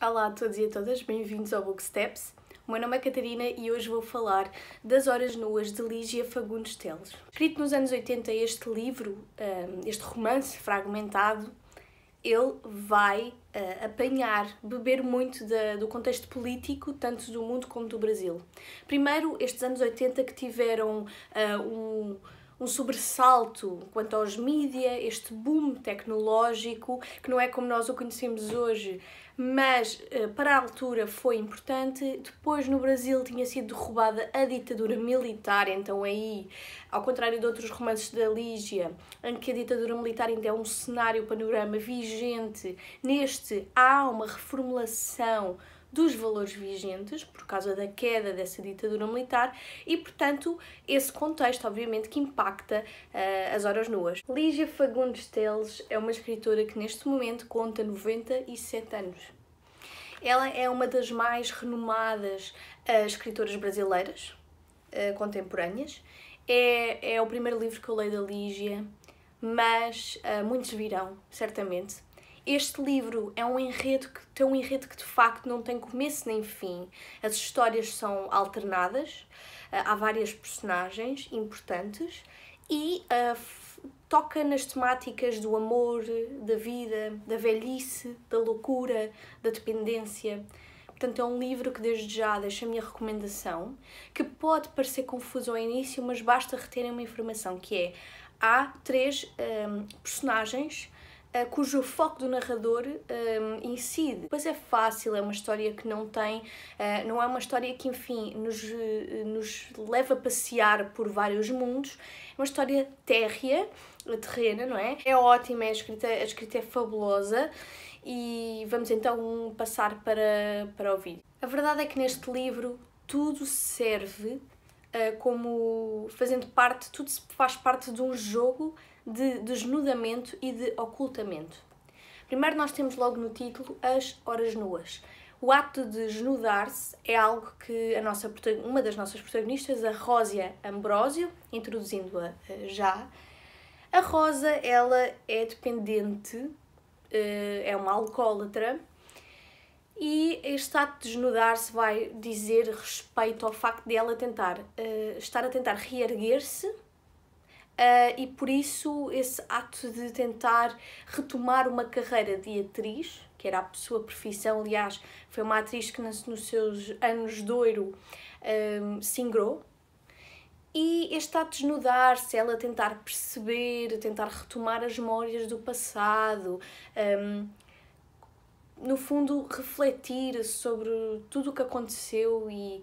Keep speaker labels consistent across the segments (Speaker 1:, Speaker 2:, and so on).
Speaker 1: Olá a todos e a todas, bem-vindos ao Booksteps. O meu nome é Catarina e hoje vou falar das Horas Nuas de Lígia Fagundes Teles. Escrito nos anos 80, este livro, hum, este romance fragmentado, ele vai hum, apanhar, beber muito do contexto político, tanto do mundo como do Brasil. Primeiro, estes anos 80 que tiveram hum, um um sobressalto quanto aos mídia, este boom tecnológico, que não é como nós o conhecemos hoje, mas eh, para a altura foi importante. Depois no Brasil tinha sido derrubada a ditadura militar, então aí, ao contrário de outros romances da Lígia, em que a ditadura militar ainda é um cenário, panorama vigente, neste há uma reformulação dos valores vigentes por causa da queda dessa ditadura militar e, portanto, esse contexto, obviamente, que impacta uh, as horas nuas. Lígia Fagundes Teles é uma escritora que neste momento conta 97 anos. Ela é uma das mais renomadas uh, escritoras brasileiras uh, contemporâneas. É, é o primeiro livro que eu leio da Lígia, mas muitos virão, certamente, este livro é um enredo que tem um enredo que de facto não tem começo nem fim. As histórias são alternadas, eh, há várias personagens importantes e uh, toca nas temáticas do amor, da vida, da velhice, da loucura, da dependência. Portanto, é um livro que desde já deixa a minha recomendação, que pode parecer confuso ao início, mas basta reterem uma informação que é há três um, eh, personagens eh, cujo foco do narrador um, ehm, incide. Pois é fácil, é uma história que não tem, uh, não é uma história que, enfim, nos, uh, nos leva a passear por vários mundos, é uma história térrea, terrena, não é? É ótima, é a, escrita, a escrita é fabulosa e vamos então passar para, para o vídeo. A verdade é que neste livro tudo serve uh, como fazendo parte, tudo faz parte de um jogo de desnudamento e de ocultamento. Primeiro, nós temos logo no título as horas nuas. O ato de desnudar-se é algo que a nossa, uma das nossas protagonistas, a Rósia Ambrosio, introduzindo-a eh, já, a Rosa ela é dependente, eh, é uma alcoólatra e este ato de desnudar-se vai dizer respeito ao facto ela tentar eh, estar a tentar reerguer-se Uh, e por isso esse ato de tentar retomar uma carreira de atriz, que era a sua profissão, aliás, foi uma atriz que nos, nos seus anos de ouro um, ah, se ingrou. E este ato de desnudar-se, ela tentar perceber, tentar retomar as memórias do passado, um, ah, no fundo refletir sobre tudo o que aconteceu e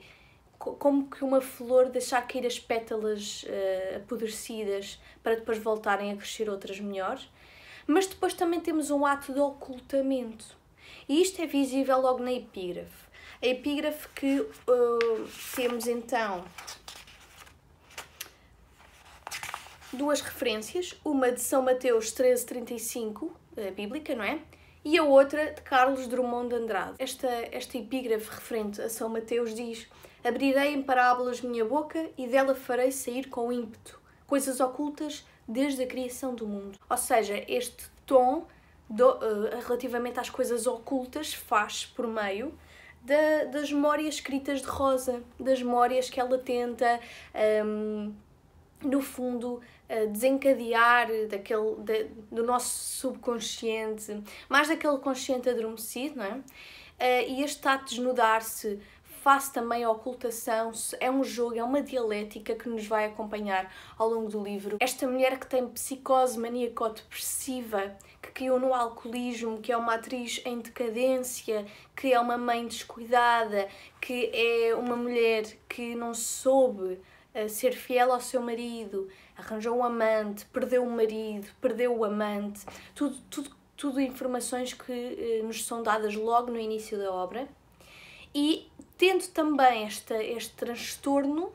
Speaker 1: como que uma flor deixar cair as pétalas uh, apodrecidas para depois voltarem a crescer outras melhores. Mas depois também temos um ato de ocultamento. E isto é visível logo na epígrafe. A epígrafe que uh, temos então duas referências, uma de São Mateus 13:35, eh, bíblica, não é? e a outra de Carlos Drummond de Andrade. Esta, esta epígrafe referente a São Mateus diz: Abrirei em parábolas minha boca e dela farei sair com ímpeto coisas ocultas desde a criação do mundo. Ou seja, este tom do, uh, relativamente às coisas ocultas faz por meio da, das memórias escritas de Rosa, das memórias que ela tenta, um, ehm, no fundo, desencadear daquele, de, do nosso subconsciente, mais daquele consciente adormecido, não é? Uh, e este ato de desnudar-se face também à ocultação, é um jogo, é uma dialética que nos vai acompanhar ao longo do livro. Esta mulher que tem psicose maníaco-depressiva, que caiu no alcoolismo, que é uma atriz em decadência, que é uma mãe descuidada, que é uma mulher que não soube eh, ser fiel ao seu marido, arranjou um amante, perdeu o um marido, perdeu o amante, tudo, tudo, tudo informações que eh, nos são dadas logo no início da obra. E tendo também este, este transtorno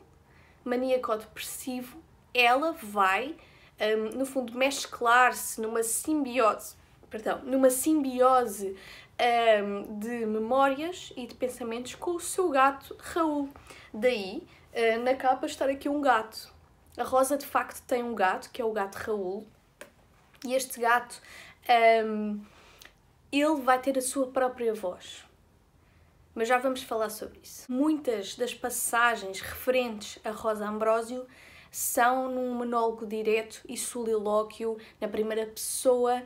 Speaker 1: maníaco-depressivo, ela vai, um, no fundo, mesclar-se numa simbiose, perdão, numa simbiose um, de memórias e de pensamentos com o seu gato Raul. Daí, uh, na capa, estar aqui um gato. A Rosa de facto tem um gato, que é o gato Raul, e este gato um, ele vai ter a sua própria voz. Mas já vamos falar sobre isso. Muitas das passagens referentes a Rosa Ambrósio são num monólogo direto e solilóquio na primeira pessoa.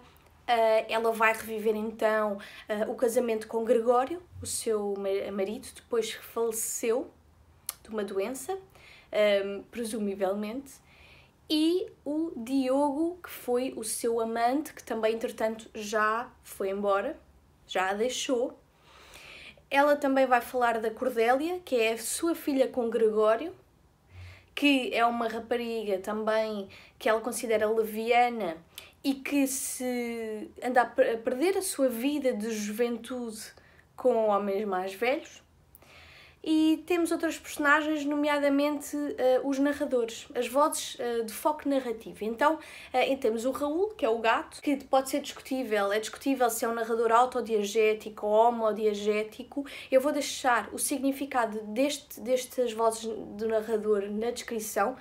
Speaker 1: Eh, ela vai reviver então eh, o casamento com Gregório, o seu marido, depois faleceu de uma doença um, presumivelmente, e o Diogo, que foi o seu amante, que também, entretanto, já foi embora, já a deixou. Ela também vai falar da Cordélia, que é a sua filha com Gregório, que é uma rapariga também que ela considera leviana e que se anda a perder a sua vida de juventude com homens mais velhos e temos outras personagens, nomeadamente uh, os narradores, as vozes uh, de foco narrativo. Então, uh, temos o Raul, que é o gato, que pode ser discutível, é discutível se é um narrador autodiegético ou homodiegético. Eu vou deixar o significado deste, destas vozes do narrador na descrição,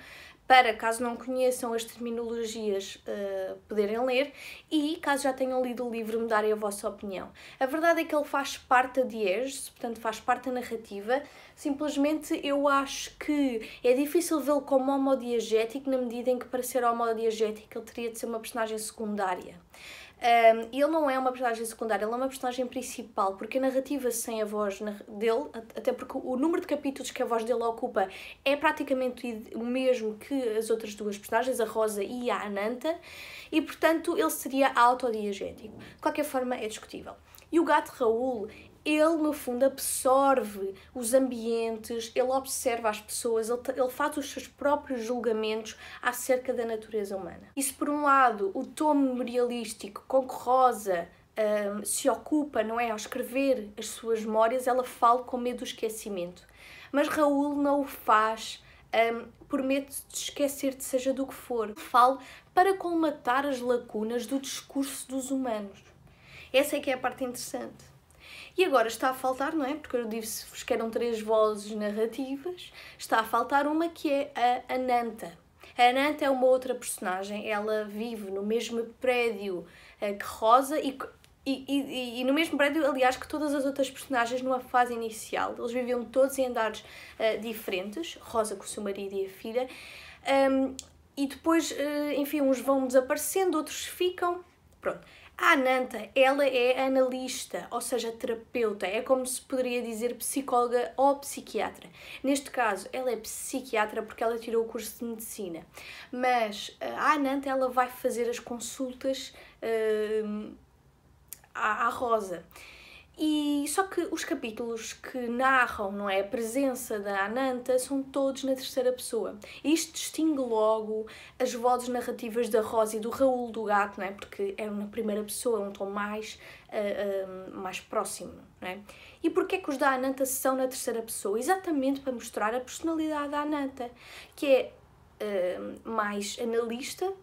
Speaker 1: para, caso não conheçam as terminologias, uh, poderem ler e, caso já tenham lido o livro, me darem a vossa opinião. A verdade é que ele faz parte da Diege, portanto faz parte da narrativa, simplesmente eu acho que é difícil vê-lo como homodiegético na medida em que, para ser homodiegético, ele teria de ser uma personagem secundária. Um, ele não é uma personagem secundária, ele é uma personagem principal, porque a narrativa sem a voz dele, até porque o número de capítulos que a voz dele ocupa é praticamente o mesmo que as outras duas personagens, a Rosa e a Ananta, e portanto ele seria autodiagético. De qualquer forma, é discutível. E o gato Raul ele, no fundo, absorve os ambientes, ele observa as pessoas, ele, ele, faz os seus próprios julgamentos acerca da natureza humana. Isso, por um lado, o tom memorialístico com que Rosa um, se ocupa, não é? Ao escrever as suas memórias, ela fala com medo do esquecimento. Mas Raul não o faz um, por medo de esquecer-te, seja do que for. Fala para colmatar as lacunas do discurso dos humanos. Essa é que é a parte interessante. E agora está a faltar, não é? Porque eu disse-vos que eram três vozes narrativas, está a faltar uma que é a Ananta. A Ananta é uma outra personagem, ela vive no mesmo prédio eh, que Rosa e, e, e, e no mesmo prédio, aliás, que todas as outras personagens numa fase inicial. Eles viviam todos em andares uh, diferentes, Rosa com o seu marido e a filha, um, e depois, uh, enfim, uns vão desaparecendo, outros ficam. Pronto. A Ananta, ela é analista, ou seja, terapeuta, é como se poderia dizer psicóloga ou psiquiatra. Neste caso, ela é psiquiatra porque ela tirou o curso de medicina. Mas eh, a Ananta, ela vai fazer as consultas uh, à, à Rosa. E só que os capítulos que narram, não é, a presença da Ananta são todos na terceira pessoa. E isto distingue logo as vozes narrativas da Rosa e do Raul do Gato, não é? Porque é na primeira pessoa, é um tom mais uh, uh, mais próximo, não é? E porquê é que os da Ananta são na terceira pessoa? Exatamente para mostrar a personalidade da Ananta, que é uh, mais analista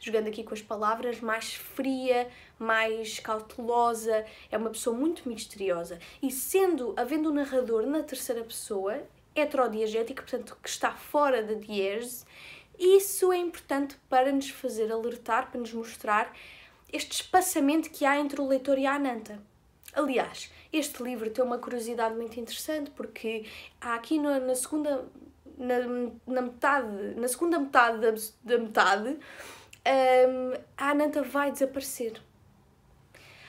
Speaker 1: jogando aqui com as palavras, mais fria, mais cautelosa, é uma pessoa muito misteriosa. E sendo, havendo um narrador na terceira pessoa, heterodiegético, portanto que está fora da diésese, isso é importante para nos fazer alertar, para nos mostrar este espaçamento que há entre o leitor e a Ananta. Aliás, este livro tem uma curiosidade muito interessante porque há aqui na, na segunda na, na, metade, na segunda metade da, da metade, um, a Ananta vai desaparecer.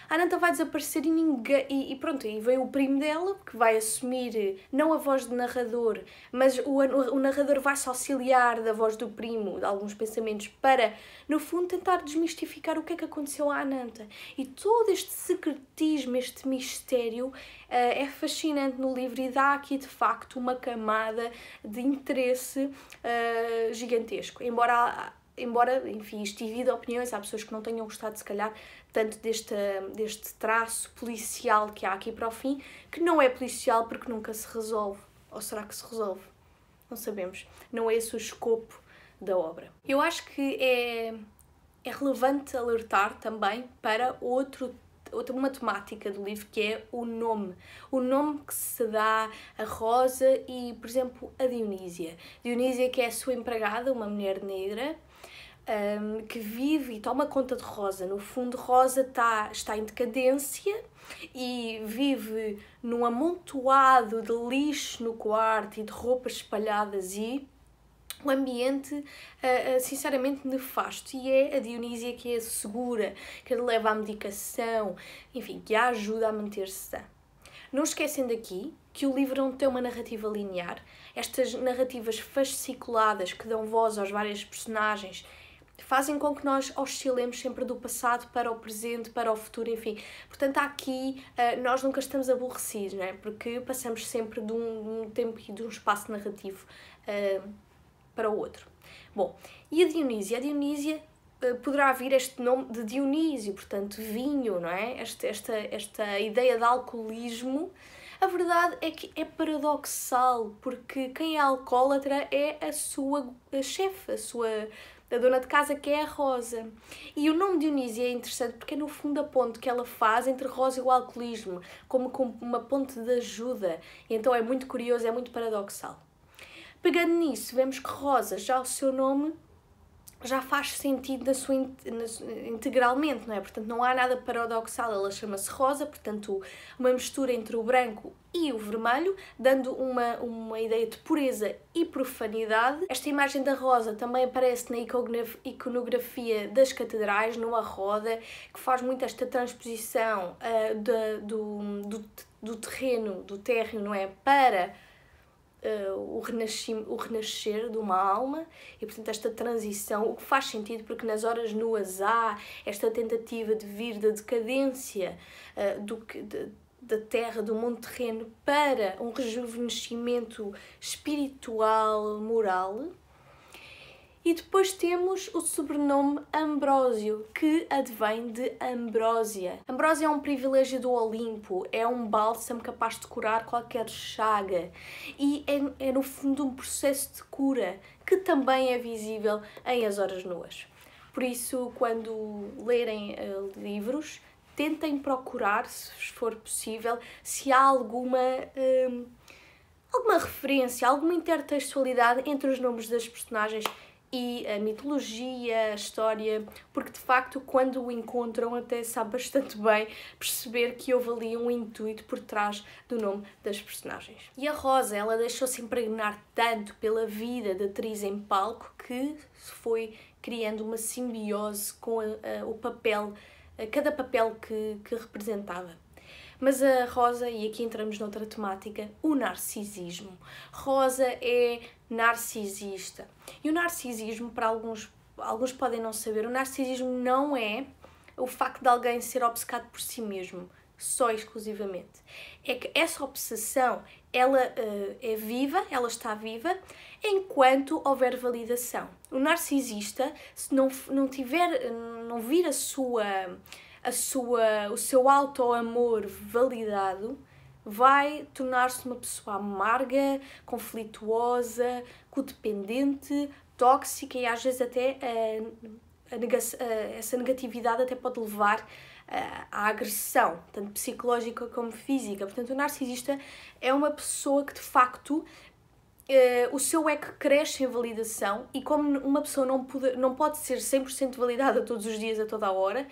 Speaker 1: A Ananta vai desaparecer e ninguém. E, e, pronto, aí vem o primo dela, que vai assumir não a voz do narrador, mas o, o, narrador vai se auxiliar da voz do primo, de alguns pensamentos, para, no fundo, tentar desmistificar o que é que aconteceu à Ananta. E todo este secretismo, este mistério, uh, é fascinante no livro e dá aqui, de facto, uma camada de interesse uh, gigantesco. Embora embora, enfim, isto opiniões, há pessoas que não tenham gostado, se calhar, tanto deste, deste traço policial que há aqui para o fim, que não é policial porque nunca se resolve. Ou será que se resolve? Não sabemos. Não é esse o escopo da obra. Eu acho que é, é relevante alertar também para outro outra uma temática do livro que é o nome. O nome que se dá a Rosa e, por exemplo, a Dionísia. Dionísia que é a sua empregada, uma mulher negra, um, que vive e toma conta de Rosa. No fundo, Rosa tá, está em decadência e vive num amontoado de lixo no quarto e de roupas espalhadas e um ambiente uh, uh, sinceramente nefasto e é a Dionísia que é segura, que lhe leva à medicação, enfim, que a ajuda a manter-se sã. Não esquecendo aqui que o livro não tem uma narrativa linear, estas narrativas fasciculadas que dão voz aos vários personagens fazem com que nós oscilemos sempre do passado para o presente, para o futuro, enfim. Portanto, aqui eh, nós nunca estamos aborrecidos, não é? Porque passamos sempre de um, tempo e de um espaço narrativo eh, para o outro. Bom, e a Dionísia? A Dionísia eh, poderá vir este nome de Dionísio, portanto, vinho, não é? Esta, esta, esta ideia de alcoolismo. A verdade é que é paradoxal, porque quem é alcoólatra é a sua chefe, a sua da dona de casa, que é a Rosa. E o nome Dionísio é interessante porque é no fundo a ponte que ela faz entre Rosa e o alcoolismo, como uma ponte de ajuda. Então é muito curioso, é muito paradoxal. Pegando nisso, vemos que Rosa, já o seu nome já faz sentido na sua, na, integralmente, não é? Portanto, não há nada paradoxal. Ela chama-se Rosa, portanto, uma mistura entre o branco e o vermelho, dando uma, uma ideia de pureza e profanidade. Esta imagem da rosa também aparece na iconografia das catedrais, numa roda, que faz muito esta transposição uh, da, do, do, do, terreno, do térreo, não é? Para Uh, o, renasci o renascer de uma alma e, portanto, esta transição, o que faz sentido porque nas horas nuas há esta tentativa de vir da decadência uh, do que, de, da terra, do mundo terreno, para um rejuvenescimento espiritual, moral. E depois temos o sobrenome Ambrósio, que advém de Ambrósia. Ambrósia é um privilégio do Olimpo, é um bálsamo capaz de curar qualquer chaga e é, é no fundo um processo de cura que também é visível em As Horas Nuas. Por isso, quando lerem uh, livros, tentem procurar, se for possível, se há alguma, hum, alguma referência, alguma intertextualidade entre os nomes das personagens e a mitologia, a história, porque de facto quando o encontram até sabe bastante bem perceber que houve ali um intuito por trás do nome das personagens. E a Rosa, ela deixou-se impregnar tanto pela vida da atriz em palco que foi criando uma simbiose com a, a, o papel cada papel que, que representava. Mas a Rosa, e aqui entramos noutra temática, o narcisismo. Rosa é narcisista. E o narcisismo, para alguns, alguns podem não saber, o narcisismo não é o facto de alguém ser obcecado por si mesmo, só exclusivamente. É que essa obsessão ela uh, é viva, ela está viva, enquanto houver validação. O narcisista, se não, não tiver, não vir a sua, a sua, o seu auto-amor validado, vai tornar-se uma pessoa amarga, conflituosa, codependente, tóxica e às vezes até uh, nega uh, essa negatividade até pode levar à eh, agressão, tanto psicológica como física. Portanto, o narcisista é uma pessoa que de facto Uh, o seu é que cresce em validação e como uma pessoa não pode, não pode ser 100% validada todos os dias, a toda a hora,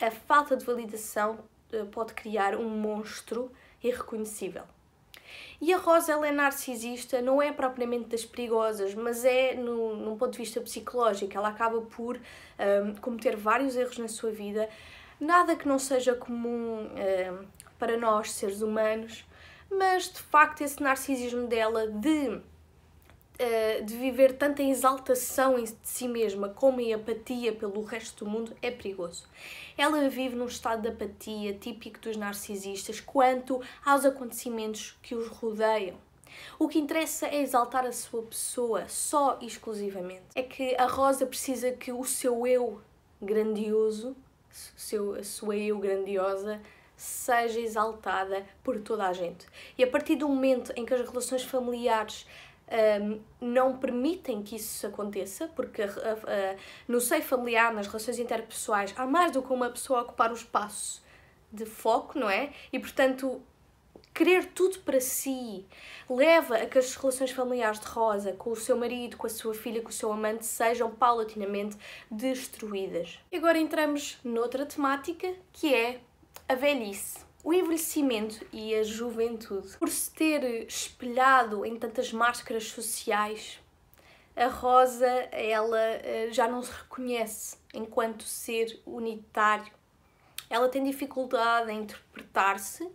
Speaker 1: a falta de validação uh, pode criar um monstro irreconhecível. E a Rosa, ela é narcisista, não é propriamente das perigosas, mas é no, num ponto de vista psicológico. Ela acaba por um, ehm, cometer vários erros na sua vida, nada que não seja comum uh, para nós, seres humanos, mas de facto esse narcisismo dela de, uh, de viver tanta exaltação em si mesma como em apatia pelo resto do mundo é perigoso. Ela vive num estado de apatia típico dos narcisistas quanto aos acontecimentos que os rodeiam. O que interessa é exaltar a sua pessoa, só e exclusivamente. É que a Rosa precisa que o seu eu grandioso seu, a sua eu grandiosa seja exaltada por toda a gente. E a partir do momento em que as relações familiares um, não permitem que isso aconteça, porque uh, uh, no seio familiar, nas relações interpessoais, há mais do que uma pessoa a ocupar o espaço de foco, não é? E portanto, querer tudo para si leva a que as relações familiares de Rosa com o seu marido, com a sua filha, com o seu amante sejam paulatinamente destruídas. E agora entramos noutra temática que é a velhice. O envelhecimento e a juventude, por se ter espelhado em tantas máscaras sociais, a Rosa ela eh, já não se reconhece enquanto ser unitário. Ela tem dificuldade em interpretar-se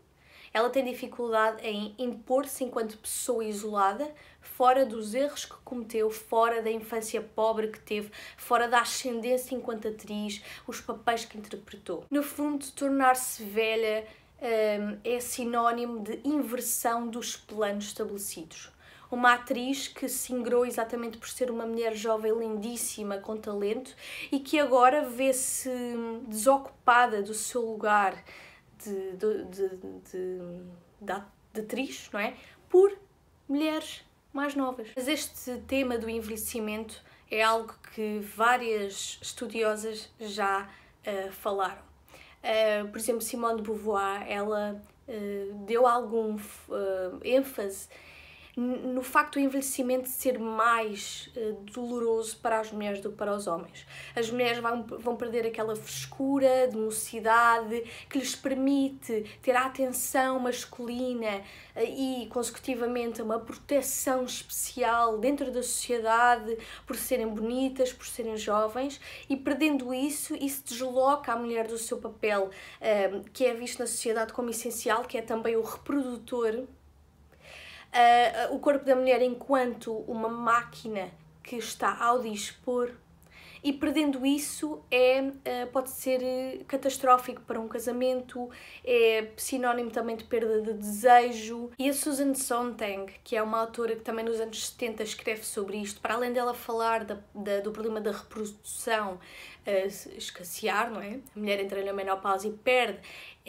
Speaker 1: ela tem dificuldade em impor-se enquanto pessoa isolada, fora dos erros que cometeu, fora da infância pobre que teve, fora da ascendência enquanto atriz, os papéis que interpretou. No fundo, tornar-se velha hum, é sinónimo de inversão dos planos estabelecidos uma atriz que se ingrou exatamente por ser uma mulher jovem lindíssima, com talento, e que agora vê-se hum, desocupada do seu lugar, de, de, de, de, de atriz, não é? Por mulheres mais novas. Mas este tema do envelhecimento é algo que várias estudiosas já uh, falaram. Uh, por exemplo, Simone de Beauvoir, ela uh, deu algum ênfase no facto do envelhecimento ser mais uh, doloroso para as mulheres do que para os homens. As mulheres vão, vão perder aquela frescura de mocidade que lhes permite ter a atenção masculina uh, e, consecutivamente, uma proteção especial dentro da sociedade por serem bonitas, por serem jovens e, perdendo isso, isso desloca a mulher do seu papel, uh, que é visto na sociedade como essencial, que é também o reprodutor uh, o corpo da mulher enquanto uma máquina que está ao dispor e perdendo isso é, ah, pode ser eh, catastrófico para um casamento, é sinónimo também de perda de desejo. E a Susan Sontag, que é uma autora que também nos anos 70 escreve sobre isto, para além dela falar da, da, do problema da reprodução uh, escassear, não é? A mulher entra na menopausa e perde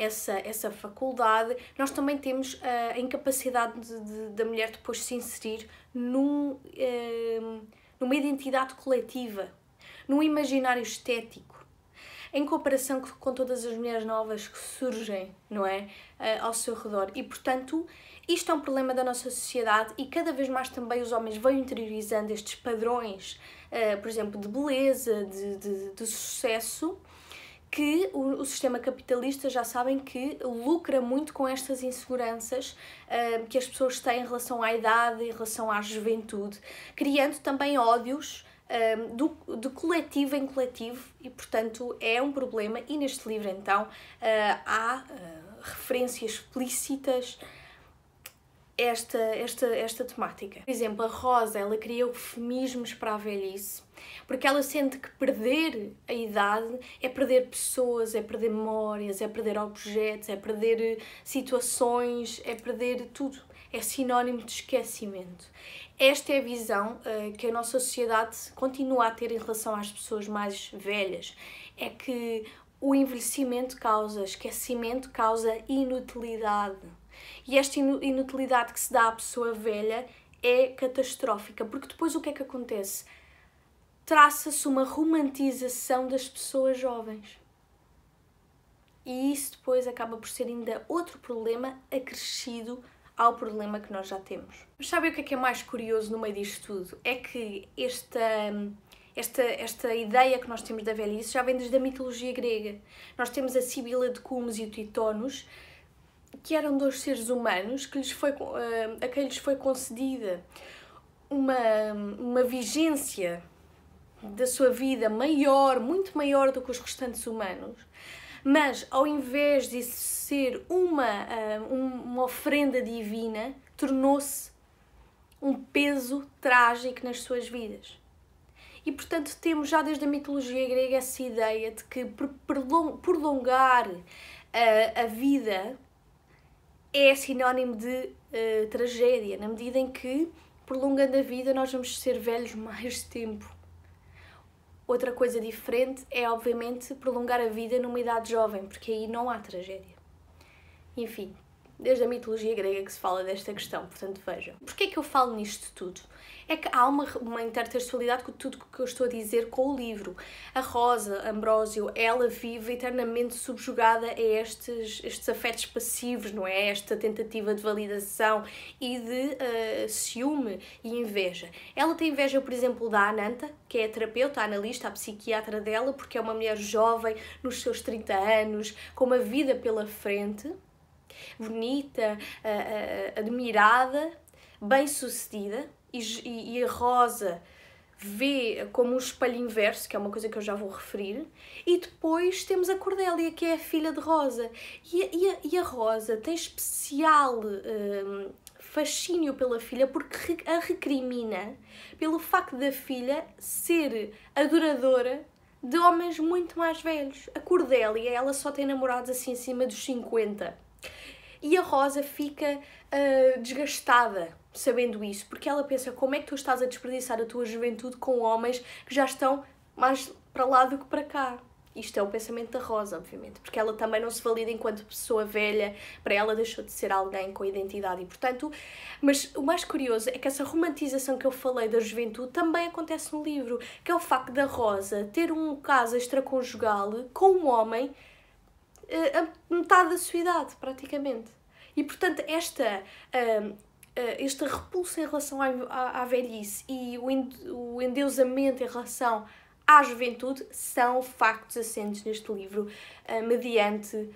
Speaker 1: essa, essa faculdade, nós também temos ah, a incapacidade de, de, da mulher depois se inserir num, ehm, numa identidade coletiva, num imaginário estético, em comparação com todas as mulheres novas que surgem, não é? Ah, ao seu redor. E portanto, isto é um problema da nossa sociedade e cada vez mais também os homens vão interiorizando estes padrões, ah, por exemplo, de beleza, de, de, de sucesso que o, o, sistema capitalista já sabem que lucra muito com estas inseguranças uh, que as pessoas têm em relação à idade, em relação à juventude, criando também ódios um, ah, do, de coletivo em coletivo e, portanto, é um problema. E neste livro, então, uh, há uh, referências explícitas esta, esta, esta temática. Por exemplo, a Rosa, ela cria eufemismos para a velhice porque ela sente que perder a idade é perder pessoas, é perder memórias, é perder objetos, é perder eh, situações, é perder tudo. É sinónimo de esquecimento. Esta é a visão uh, que a nossa sociedade continua a ter em relação às pessoas mais velhas. É que o envelhecimento causa esquecimento, causa inutilidade. E esta inutilidade que se dá à pessoa velha é catastrófica, porque depois o que é que acontece? traça-se uma romantização das pessoas jovens. E isso depois acaba por ser ainda outro problema acrescido ao problema que nós já temos. Mas sabem o que é, que é mais curioso no meio disto tudo? É que esta, esta, esta ideia que nós temos da velhice já vem desde a mitologia grega. Nós temos a Sibila de Cumes e o Titonos, que eram dois seres humanos que lhes foi, eh, a quem lhes foi concedida uma, uma vigência da sua vida maior, muito maior do que os restantes humanos. Mas ao invés de ser uma, ah, uma ofrenda divina, tornou-se um peso trágico nas suas vidas. E portanto temos já desde a mitologia grega essa ideia de que prolongar ah, a, vida é sinónimo de ah, tragédia, na medida em que prolongando a vida nós vamos ser velhos mais tempo Outra coisa diferente é, obviamente, prolongar a vida numa idade jovem, porque aí não há tragédia. Enfim, desde a mitologia grega que se fala desta questão, portanto vejam. Porquê é que eu falo nisto tudo? É que há uma, uma intertextualidade com tudo o que eu estou a dizer com o livro. A Rosa, Ambrósio, ela vive eternamente subjugada a estes, estes afetos passivos, não é? Esta tentativa de validação e de uh, ciúme e inveja. Ela tem inveja, por exemplo, da Ananta, que é a terapeuta, a analista, a psiquiatra dela, porque é uma mulher jovem, nos seus 30 anos, com uma vida pela frente, bonita, uh, uh, admirada, bem-sucedida, e, e, a rosa vê como o espelho inverso, que é uma coisa que eu já vou referir, e depois temos a Cordélia, que é a filha de Rosa. E a, e a, e a Rosa tem especial hum, fascínio pela filha porque a recrimina pelo facto da filha ser adoradora de homens muito mais velhos. A Cordélia, ela só tem namorados assim acima dos 50 e a Rosa fica uh, desgastada sabendo isso, porque ela pensa como é que tu estás a desperdiçar a tua juventude com homens que já estão mais para lá do que para cá. Isto é o pensamento da Rosa, obviamente, porque ela também não se valida enquanto pessoa velha, para ela deixou de ser alguém com identidade e, portanto, mas o mais curioso é que essa romantização que eu falei da juventude também acontece no livro, que é o facto da Rosa ter um caso extraconjugal com um homem eh, a metade da sua idade, praticamente. E portanto, esta, eh, esta repulsa em relação à, velhice e o endeusamento em relação à juventude são factos assentes neste livro, eh, mediante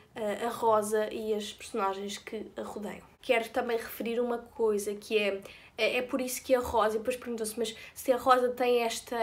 Speaker 1: a Rosa e as personagens que a rodeiam. Quero também referir uma coisa que é é, é por isso que a Rosa, e depois perguntou-se, mas se a Rosa tem esta,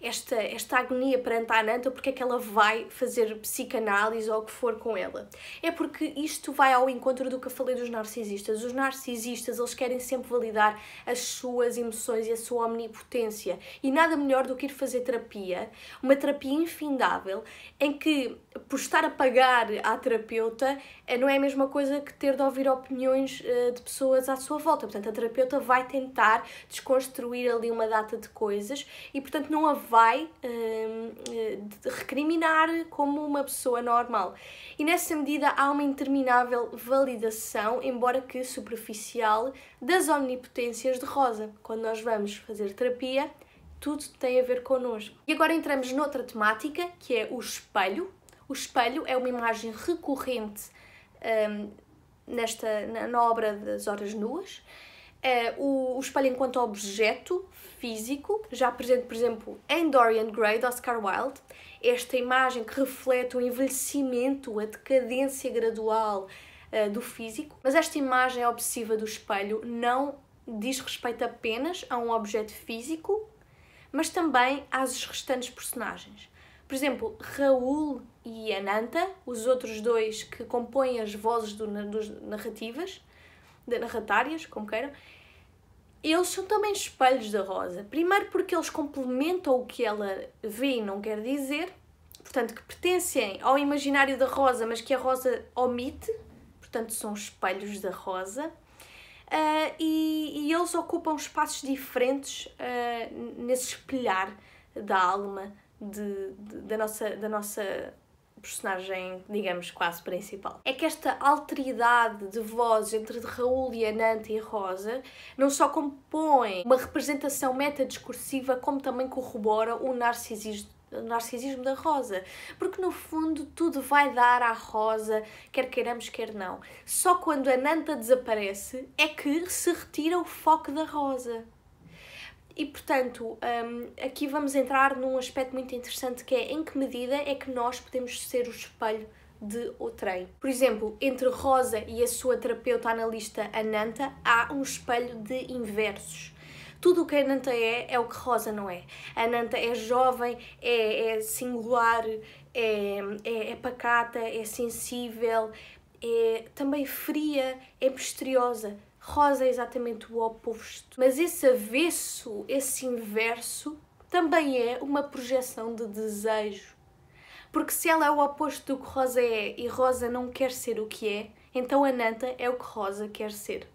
Speaker 1: esta, esta agonia perante a Ananta, porque é que ela vai fazer psicanálise ou o que for com ela? É porque isto vai ao encontro do que eu falei dos narcisistas. Os narcisistas, eles querem sempre validar as suas emoções e a sua omnipotência. E nada melhor do que ir fazer terapia, uma terapia infindável, em que, por estar a pagar à terapeuta, eh, não é a mesma coisa que ter de ouvir opiniões eh, de pessoas à sua volta. Portanto, a terapeuta vai tentar desconstruir ali uma data de coisas e, portanto, não a vai hum, eh, recriminar como uma pessoa normal. E nessa medida há uma interminável validação, embora que superficial, das omnipotências de Rosa. Quando nós vamos fazer terapia, tudo tem a ver connosco. E agora entramos noutra temática que é o espelho. O espelho é uma imagem recorrente. Hum, nesta na, na, obra das horas nuas é, o, o espelho enquanto objeto físico, já presente, por exemplo, em Dorian Gray, de Oscar Wilde, esta imagem que reflete o envelhecimento, a decadência gradual uh, do físico, mas esta imagem obsessiva do espelho não diz respeito apenas a um objeto físico, mas também às restantes personagens. Por exemplo, Raul e Ananta, os outros dois que compõem as vozes do, dos narrativas, narratárias, como queiram, eles são também espelhos da rosa. Primeiro porque eles complementam o que ela vê e não quer dizer, portanto, que pertencem ao imaginário da rosa, mas que a rosa omite, portanto, são espelhos da rosa. Uh, e, e, eles ocupam espaços diferentes uh, nesse espelhar da alma de, de, da, nossa, da nossa personagem, digamos, quase principal. É que esta alteridade de vozes entre Raul e Ananta e Rosa não só compõe uma representação metadiscursiva, como também corrobora o narcisismo narcisismo da Rosa, porque no fundo tudo vai dar à Rosa, quer queiramos, quer não. Só quando a Nanta desaparece é que se retira o foco da Rosa. E portanto, um, aqui vamos entrar num aspecto muito interessante que é em que medida é que nós podemos ser o espelho de outrem. Por exemplo, entre Rosa e a sua terapeuta analista Ananta há um espelho de inversos. Tudo o que a Ananta é, é o que Rosa não é. A Ananta é jovem, é, é singular, é, é, é pacata, é sensível, é também fria, é misteriosa Rosa é exatamente o oposto. Mas esse avesso, esse inverso, também é uma projeção de desejo. Porque se ela é o oposto do que Rosa é e Rosa não quer ser o que é, então a Nanta é o que Rosa quer ser.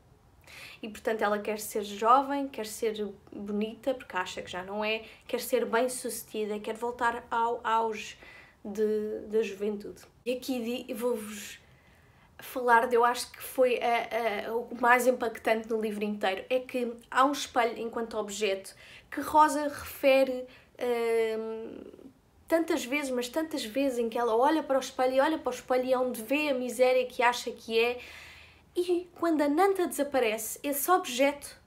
Speaker 1: E portanto ela quer ser jovem, quer ser bonita, porque acha que já não é, quer ser bem sucedida, quer voltar ao auge de, da juventude. E aqui vou-vos falar de, eu acho que foi a, a, o mais impactante no livro inteiro, é que há um espelho enquanto objeto que Rosa refere hum, tantas vezes, mas tantas vezes em que ela olha para o espelho e olha para o espelho e é onde vê a miséria que acha que é. E quando a Nanta desaparece, esse objeto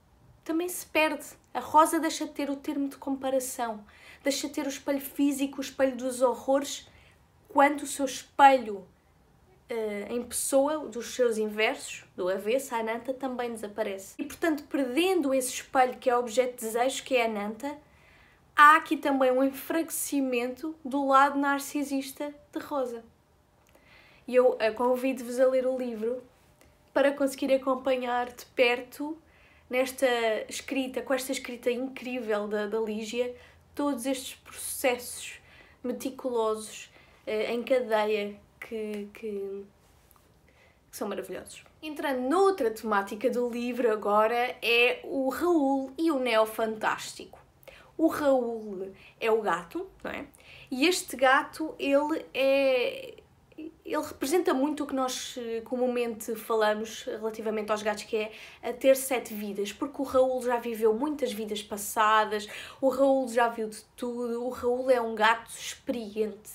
Speaker 1: também se perde. A Rosa deixa de ter o termo de comparação, deixa de ter o espelho físico, o espelho dos horrores, quando o seu espelho uh, em pessoa dos seus inversos, do avesso, a Ananta também desaparece. E portanto, perdendo esse espelho que é objeto de desejo, que é a Ananta, há aqui também um enfraquecimento do lado narcisista de Rosa. E eu eh, convido-vos a ler o livro para conseguir acompanhar de perto nesta escrita, com esta escrita incrível da, da Lígia, todos estes processos meticulosos eh, em cadeia que, que, que são maravilhosos. Entrando noutra temática do livro agora é o Raul e o Neo Fantástico. O Raul é o gato, não é? E este gato, ele é ele representa muito o que nós eh, comumente falamos relativamente aos gatos, que é a ter sete vidas, porque o Raul já viveu muitas vidas passadas, o Raul já viu de tudo, o Raul é um gato experiente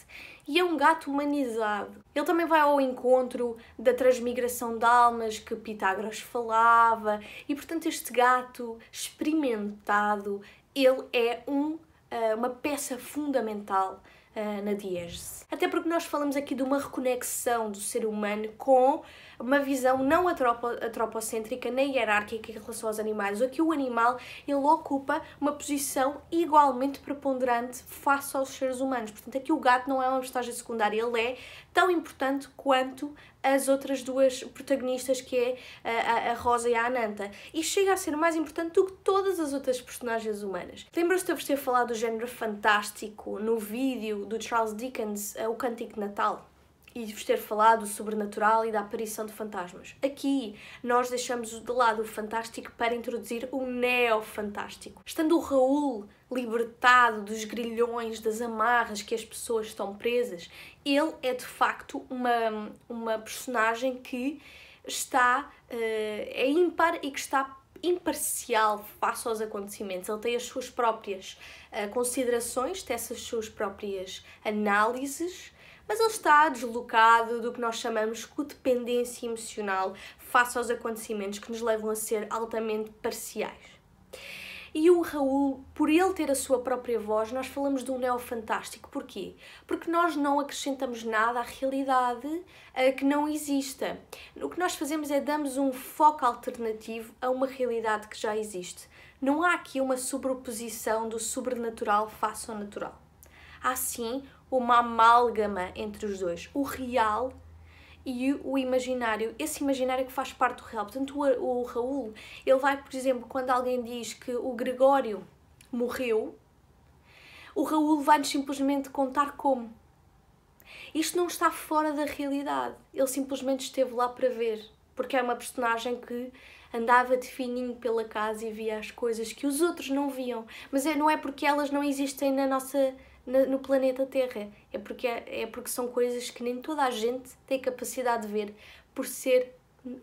Speaker 1: e é um gato humanizado. Ele também vai ao encontro da transmigração de almas que Pitágoras falava e, portanto, este gato experimentado, ele é um, ah, uma peça fundamental ah, na diégese. Até porque nós falamos aqui de uma reconexão do ser humano com uma visão não antropocêntrica nem hierárquica em relação aos animais. Aqui o animal ele ocupa uma posição igualmente preponderante face aos seres humanos. Portanto, aqui o gato não é uma personagem secundária, ele é tão importante quanto as outras duas protagonistas, que é a, a Rosa e a Ananta. E chega a ser mais importante do que todas as outras personagens humanas. Lembram-se de eu vos ter falado do género fantástico no vídeo do Charles Dickens, eh, O Cântico de Natal? e de vos ter falado do sobrenatural e da aparição de fantasmas. Aqui nós deixamos de lado o fantástico para introduzir o neo-fantástico. Estando o Raul libertado dos grilhões, das amarras que as pessoas estão presas, ele é de facto uma, uma personagem que está uh, é ímpar e que está imparcial face aos acontecimentos. Ele tem as suas próprias uh, considerações, tem essas suas próprias análises mas ele está deslocado do que nós chamamos codependência emocional face aos acontecimentos que nos levam a ser altamente parciais. E o Raul, por ele ter a sua própria voz, nós falamos de um neofantástico. Porquê? Porque nós não acrescentamos nada à realidade que não exista. O que nós fazemos é damos um foco alternativo a uma realidade que já existe. Não há aqui uma sobreposição do sobrenatural face ao natural há sim uma amálgama entre os dois, o real e o imaginário, esse imaginário que faz parte do real. Portanto, o, o Raul, ele vai, por exemplo, quando alguém diz que o Gregório morreu, o Raul vai-nos simplesmente contar como. Isto não está fora da realidade, ele simplesmente esteve lá para ver, porque é uma personagem que andava de fininho pela casa e via as coisas que os outros não viam, mas é, não é porque elas não existem na nossa no planeta Terra. É porque, é, é porque são coisas que nem toda a gente tem capacidade de ver por ser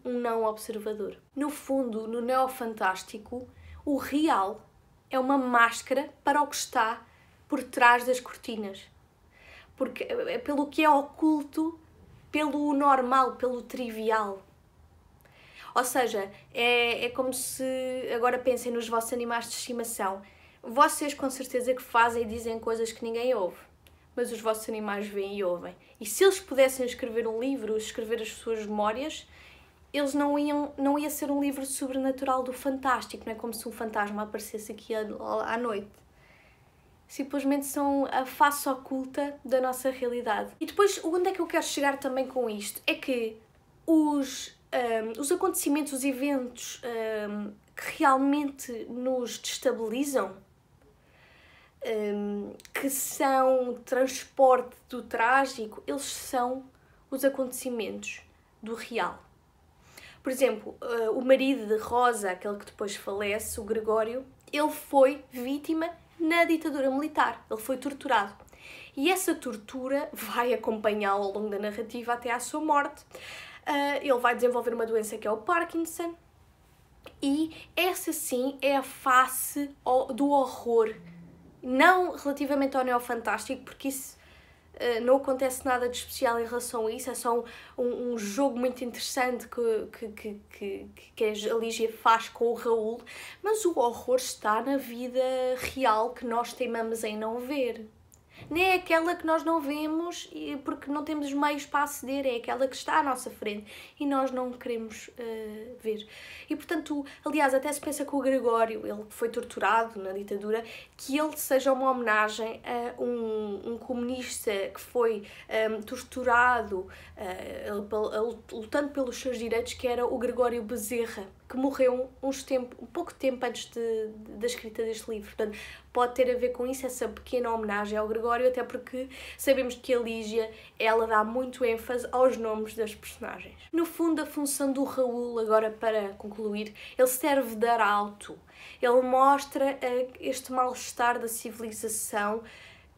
Speaker 1: um não observador. No fundo, no neofantástico, o real é uma máscara para o que está por trás das cortinas. Porque, é, é pelo que é oculto, pelo normal, pelo trivial. Ou seja, é, é como se agora pensem nos vossos animais de estimação vocês com certeza que fazem e dizem coisas que ninguém ouve, mas os vossos animais veem e ouvem. E se eles pudessem escrever um livro, escrever as suas memórias, eles não iam, não ia ser um livro sobrenatural do fantástico, não é como se um fantasma aparecesse aqui à noite simplesmente são a face oculta da nossa realidade. E depois, onde é que eu quero chegar também com isto? É que os, um, os acontecimentos, os eventos um, que realmente nos destabilizam um, que são transporte do trágico, eles são os acontecimentos do real. Por exemplo, uh, o marido de Rosa, aquele que depois falece, o Gregório, ele foi vítima na ditadura militar, ele foi torturado. E essa tortura vai acompanhá-lo ao longo da narrativa até à sua morte. Uh, ele vai desenvolver uma doença que é o Parkinson, e essa sim é a face do horror não relativamente ao Neofantástico, porque isso uh, não acontece nada de especial em relação a isso, é só um, um jogo muito interessante que, que, que, que, que a Lígia faz com o Raul, mas o horror está na vida real que nós teimamos em não ver nem é aquela que nós não vemos porque não temos meios para aceder, é aquela que está à nossa frente e nós não queremos uh, ver. E portanto, aliás, até se pensa que o Gregório, ele foi torturado na ditadura, que ele seja uma homenagem a um, um comunista que foi um, ehm, torturado uh, lutando pelos seus direitos, que era o Gregório Bezerra que morreu uns tempo, um pouco tempo antes de, de, da escrita deste livro. Portanto, pode ter a ver com isso, essa pequena homenagem ao Gregório, até porque sabemos que a Lígia, ela dá muito ênfase aos nomes das personagens. No fundo, a função do Raul, agora para concluir, ele serve de arauto. Ele mostra eh, este mal-estar da civilização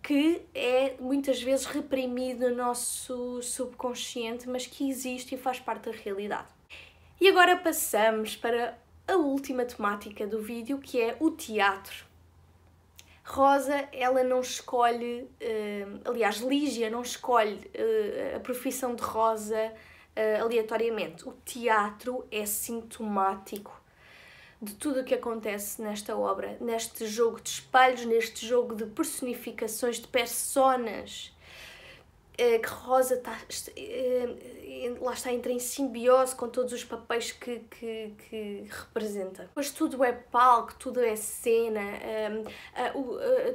Speaker 1: que é muitas vezes reprimido no nosso subconsciente, mas que existe e faz parte da realidade. E agora passamos para a última temática do vídeo, que é o teatro. Rosa, ela não escolhe, eh, aliás, Lígia não escolhe eh, a profissão de Rosa eh, aleatoriamente. O teatro é sintomático de tudo o que acontece nesta obra, neste jogo de espelhos, neste jogo de personificações, de personas eh, que Rosa tá, está, eh, lá está, entra em simbiose com todos os papéis que, que, que representa. Mas tudo é palco, tudo é cena. Ehm,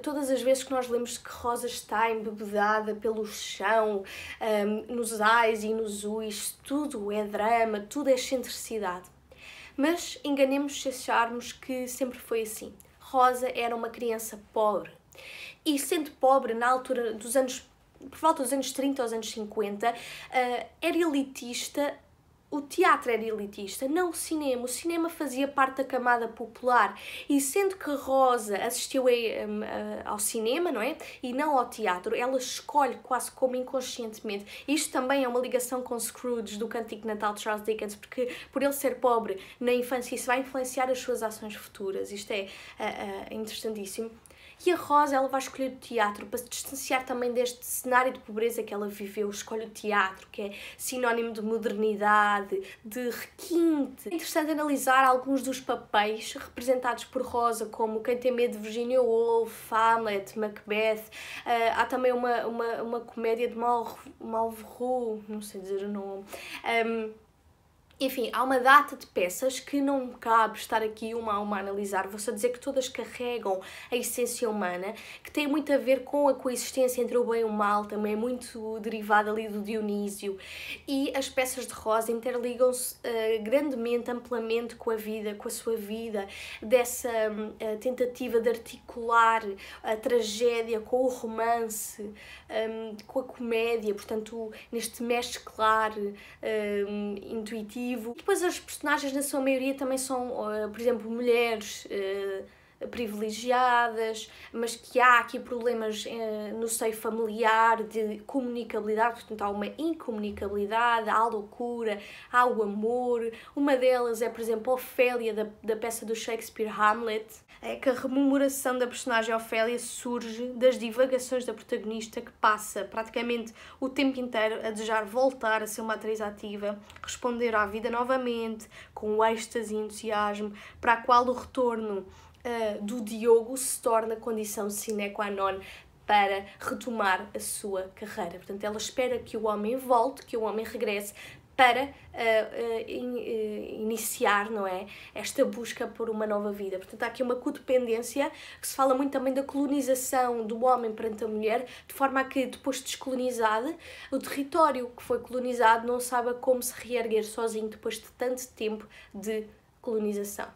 Speaker 1: todas as vezes que nós lemos que Rosa está embebedada pelo chão, ehm, nos ais e nos uis, tudo é drama, tudo é excentricidade. Mas enganemos se acharmos que sempre foi assim. Rosa era uma criança pobre. E sendo pobre na altura dos anos por volta dos anos 30 aos anos 50, uh, eh, era elitista o teatro era elitista, não o cinema. O cinema fazia parte da camada popular. E sendo que Rosa assistiu ao cinema, não é? E não ao teatro, ela escolhe quase como inconscientemente. Isto também é uma ligação com Scrooge do Cantico Natal de Charles Dickens, porque por ele ser pobre na infância, isso vai influenciar as suas ações futuras. Isto é uh, uh, interessantíssimo. E a Rosa, ela vai escolher o teatro para se distanciar também deste cenário de pobreza que ela viveu. Escolhe o teatro, que é sinónimo de modernidade, de requinte. É interessante analisar alguns dos papéis representados por Rosa, como Quem Tem Medo de Virginia Woolf, Hamlet, Macbeth. Uh, há também uma, uma, uma comédia de Malvroux, não sei dizer o nome. Um, enfim, há uma data de peças que não cabe estar aqui uma a uma a analisar, vou só dizer que todas carregam a essência humana, que tem muito a ver com a coexistência entre o bem e o mal, também é muito derivada ali do Dionísio, e as peças de rosa interligam-se uh, grandemente, amplamente com a vida, com a sua vida, dessa hum, eh, tentativa de articular a tragédia com o romance, um, com a comédia, portanto, neste mesclar um, intuitivo e depois as personagens, na sua maioria, também são, eh, por exemplo, mulheres eh, privilegiadas, mas que há aqui problemas eh, no seio familiar de comunicabilidade, portanto há uma incomunicabilidade, há loucura, há o amor. Uma delas é, por exemplo, Ofélia, da, da peça do Shakespeare Hamlet, é que a rememoração da personagem Ofélia surge das divagações da protagonista que passa praticamente o tempo inteiro a desejar voltar a ser uma atriz ativa, responder à vida novamente, com êxtase e entusiasmo, para a qual o retorno eh, do Diogo se torna condição sine qua non para retomar a sua carreira. Portanto, ela espera que o homem volte, que o homem regresse para uh, uh, in, uh, iniciar, não é, esta busca por uma nova vida. Portanto, há aqui uma codependência que se fala muito também da colonização do homem perante a mulher, de forma a que depois de descolonizada, o território que foi colonizado não saiba como se reerguer sozinho depois de tanto tempo de colonização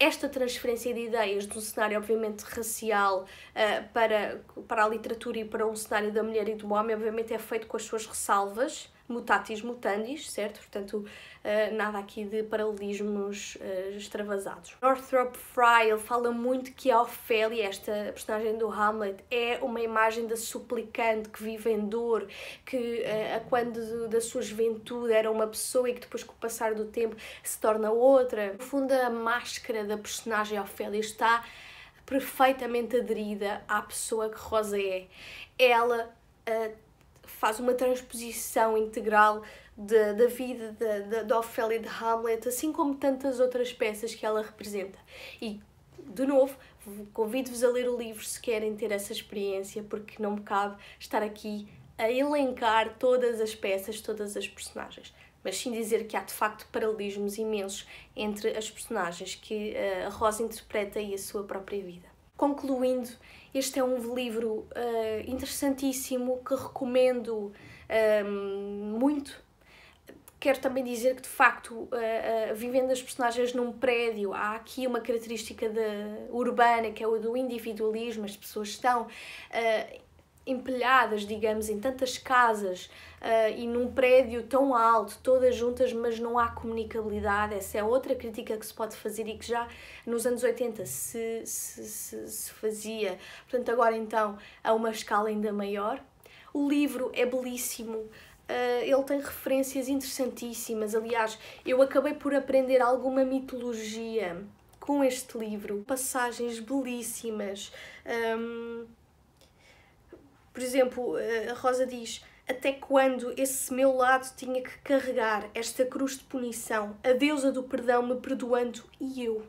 Speaker 1: esta transferência de ideias de um cenário, obviamente, racial uh, para, para a literatura e para um cenário da mulher e do homem, obviamente, é feito com as suas ressalvas mutatis mutandis, certo? Portanto, uh, nada aqui de paralelismos uh, extravasados. Northrop Frye ele fala muito que a Ofélia, esta personagem do Hamlet, é uma imagem da suplicante que vive em dor, que eh, a quando da sua juventude era uma pessoa e que depois com o passar do tempo se torna outra. No fundo, a máscara da personagem Ofélia está perfeitamente aderida à pessoa que Rosa é. Ela uh, faz uma transposição integral de, da vida da, da, da Ofélia de Hamlet, assim como tantas outras peças que ela representa. E, de novo, convido-vos a ler o livro se querem ter essa experiência, porque não me cabe estar aqui a elencar todas as peças, todas as personagens. Mas sim dizer que há de facto paralelismos imensos entre as personagens que eh, a Rosa interpreta e a sua própria vida. Concluindo, este é um livro uh, interessantíssimo que recomendo ehm, muito. Quero também dizer que, de facto, uh, uh, vivendo as personagens num prédio, há aqui uma característica de, urbana que é o do individualismo, as pessoas estão empilhadas, digamos, em tantas casas uh, e num prédio tão alto, todas juntas, mas não há comunicabilidade. Essa é outra crítica que se pode fazer e que já nos anos 80 se, se, se, se fazia. Portanto, agora então a uma escala ainda maior. O livro é belíssimo, Uh, ele tem referências interessantíssimas. Aliás, eu acabei por aprender alguma mitologia com este livro, passagens belíssimas. Um, ehm, por exemplo, eh, a Rosa diz: Até quando esse meu lado tinha que carregar esta cruz de punição, a deusa do perdão me perdoando e eu?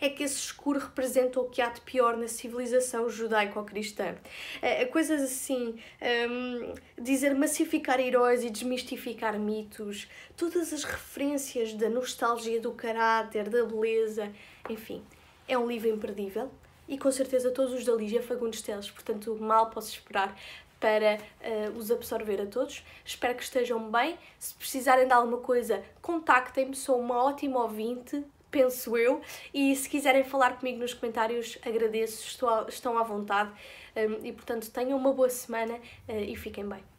Speaker 1: é que esse escuro representa o que há de pior na civilização judaico-cristã. Eh, eh, coisas assim, um, ehm, dizer massificar heróis e desmistificar mitos, todas as referências da nostalgia do caráter, da beleza, enfim, é um livro imperdível e com certeza todos os da Lígia é Fagundes Teles, portanto mal posso esperar para uh, os absorver a todos. Espero que estejam bem. Se precisarem de alguma coisa, contactem-me, sou uma ótima ouvinte, penso eu. E se quiserem falar comigo nos comentários, agradeço, estou, estão à vontade. Um, e portanto, tenham uma boa semana uh, e fiquem bem.